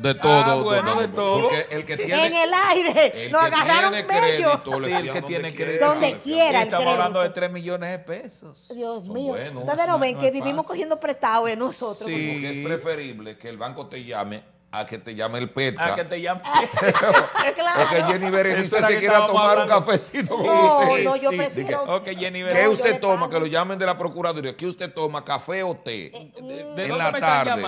De todo, ah, bueno, de todo. Porque el que tiene, en el aire, lo nos agarraron pecho. Sí, el que tiene crédito. Donde quiera. Estamos hablando de 3 millones de pesos. Dios mío. Ustedes no ven que vivimos cogiendo prestado en nosotros. Sí, porque es preferible que el banco te llame a que te llame el Petra. A que te llame. claro. O que Jenny Berenice se quiera tomar un cafecito No, no, yo prefiero. Sí. Jenny ¿Qué usted toma? Que lo llamen de la Procuraduría. ¿Qué usted toma? ¿Café o té? Eh, mm. en la tarde.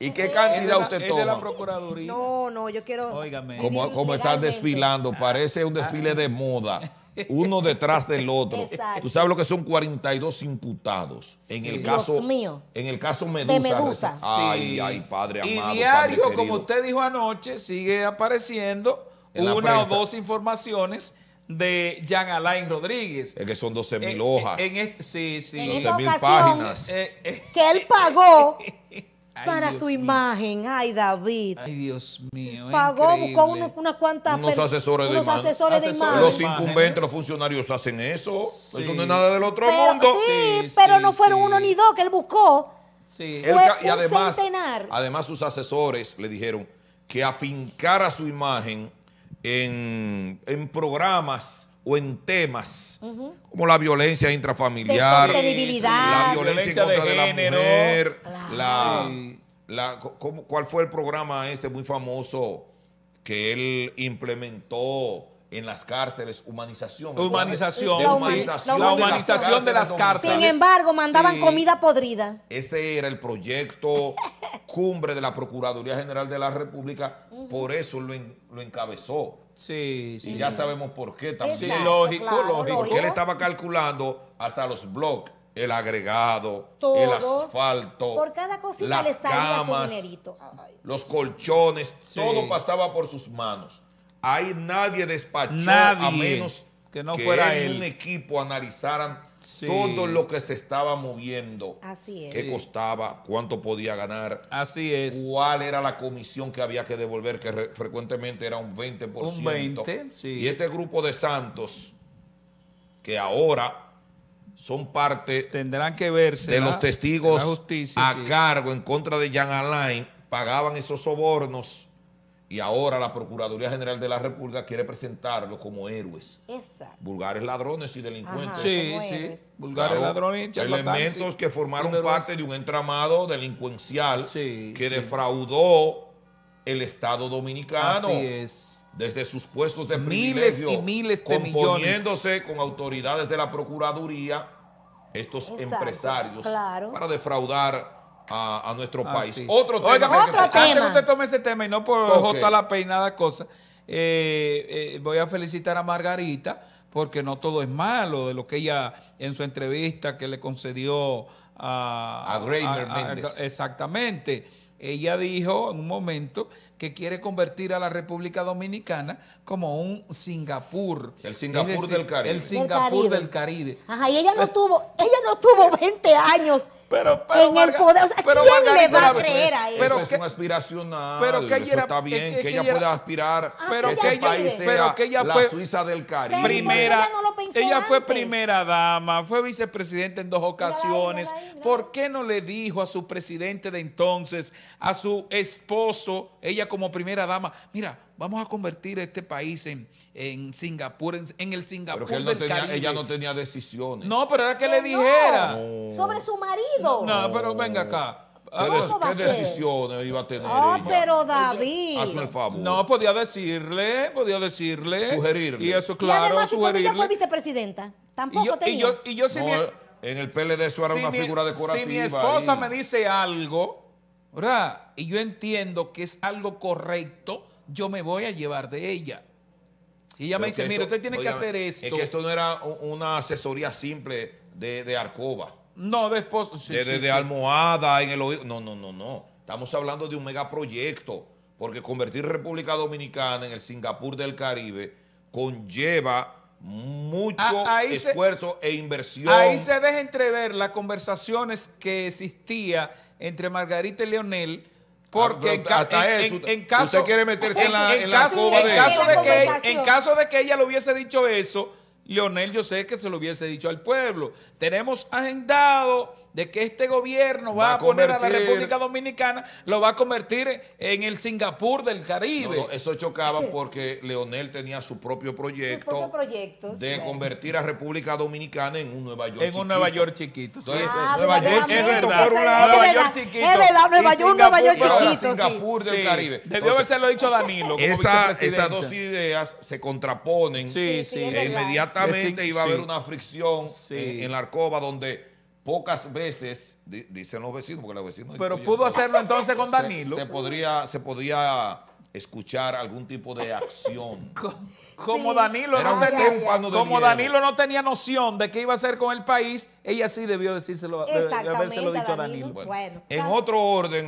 ¿Y qué cantidad usted toma? de la Procuraduría. No, no, yo quiero. Óigame. Como, como están desfilando. Parece un desfile ah. de moda uno detrás del otro. Tú sabes lo que son 42 imputados. En el caso, mío. En el caso Medusa. De Medusa. Ay, sí. ay, padre amado. Y diario, como usted dijo anoche, sigue apareciendo una o dos informaciones de Jean Alain Rodríguez. Es que son 12 mil eh, eh, hojas. En, este, sí, sí. 12 mil páginas. Eh, que él pagó para su imagen. Ay, David. Ay, Dios mío. Pagó, buscó unas cuantas asesores, asesores de, imagen. Los incumbentes, los funcionarios hacen eso. Eso no es nada del otro mundo. Sí, pero no fueron uno ni dos que él buscó. Sí. y además, además sus asesores le dijeron que afincara su imagen en, en programas en temas como la violencia intrafamiliar, la violencia, contra de, la mujer, la, ¿cuál fue el programa este muy famoso que él implementó? en las cárceles, humanización. Humanización. la humanización, de, las cárceles. Sin embargo, mandaban comida podrida. Ese era el proyecto cumbre de la Procuraduría General de la República por eso lo, encabezó. Sí, sí. Y ya sabemos por qué también. lógico, lógico. Porque él estaba calculando hasta los blogs, el agregado, el asfalto, las camas, los colchones, todo pasaba por sus manos. Ahí nadie despachó a menos que no fuera el un equipo analizaran todo lo que se estaba moviendo. Así es. Qué costaba, cuánto podía ganar. Así es. Cuál era la comisión que había que devolver, que frecuentemente era un 20%. Un 20, sí. Y este grupo de santos, que ahora son parte Tendrán que verse de los testigos a cargo en contra de Jan Alain, pagaban esos sobornos y ahora la Procuraduría General de la República quiere presentarlos como héroes. Vulgares ladrones y delincuentes. sí, sí. Vulgares ladrones y Elementos que formaron parte de un entramado delincuencial que defraudó el Estado Dominicano. es. Desde sus puestos de miles privilegio. Miles y miles de componiéndose con autoridades de la Procuraduría estos empresarios para defraudar a, nuestro ah, país. Otro, tema, usted tome ese tema y no por jota la peinada cosa, eh, eh, voy a felicitar a Margarita porque no todo es malo de lo que ella en su entrevista que le concedió a, a, Exactamente ella dijo en un momento que quiere convertir a la República Dominicana como un Singapur. El Singapur del Caribe. El Singapur del Caribe. Ajá, y ella no tuvo, ella no tuvo 20 años pero, en el poder. ¿quién le va a creer a eso? Pero es una aspiración. Pero está bien, que, ella, pueda aspirar ah, pero que, este sea la Suiza del Caribe. Primera, ella, fue primera dama, fue vicepresidente en dos ocasiones. ¿Por qué no le dijo a su presidente de entonces, a su esposo, ella como primera dama, mira, vamos a convertir este país en, en Singapur, en, el Singapur pero que Ella no tenía decisiones. No, pero era que, le dijera. Sobre su marido. No, pero venga acá. ¿Qué, ah, decisiones iba a tener? Ah, pero David. Hazme el favor. No, podía decirle, podía decirle. Sugerirle. Y eso, claro, y además, sugerirle. ella fue vicepresidenta, tampoco yo, tenía. Y yo, si en el PLD eso era una figura figura decorativa. Si mi esposa me dice algo, ¿verdad? Y yo entiendo que es algo correcto, yo me voy a llevar de ella. Y ella me dice, mire, usted tiene que hacer esto. Es que esto no era una asesoría simple de, Arcoba. No, después... de, almohada en el oído. No, no, no, no. Estamos hablando de un megaproyecto, porque convertir República Dominicana en el Singapur del Caribe conlleva mucho esfuerzo e inversión. Ahí se deja entrever las conversaciones que existía entre Margarita y Leonel. Porque ah, en, caso. quiere meterse en, la, de, que, en caso de que ella le hubiese dicho eso, Leonel, yo sé que se lo hubiese dicho al pueblo. Tenemos agendado de que este gobierno va, a, poner a la República Dominicana, lo va a convertir en el Singapur del Caribe. eso chocaba porque Leonel tenía su propio proyecto de convertir a República Dominicana en un Nueva York. En un Nueva York chiquito. Nueva York chiquito ah, es verdad. Nueva York chiquito. Nueva chiquito. Singapur del Caribe. Debió haberse lo dicho Danilo. esa, esas dos ideas se contraponen. E inmediatamente iba a haber una fricción en, en la Arcoba donde pocas veces, dicen los vecinos, porque los vecinos... Pero pudo hacerlo entonces con Danilo. Se, podría, se podía escuchar algún tipo de acción. como Danilo, no, tenía, como Danilo no tenía noción de qué iba a hacer con el país, ella sí debió decírselo, habérselo dicho a Danilo. en otro orden...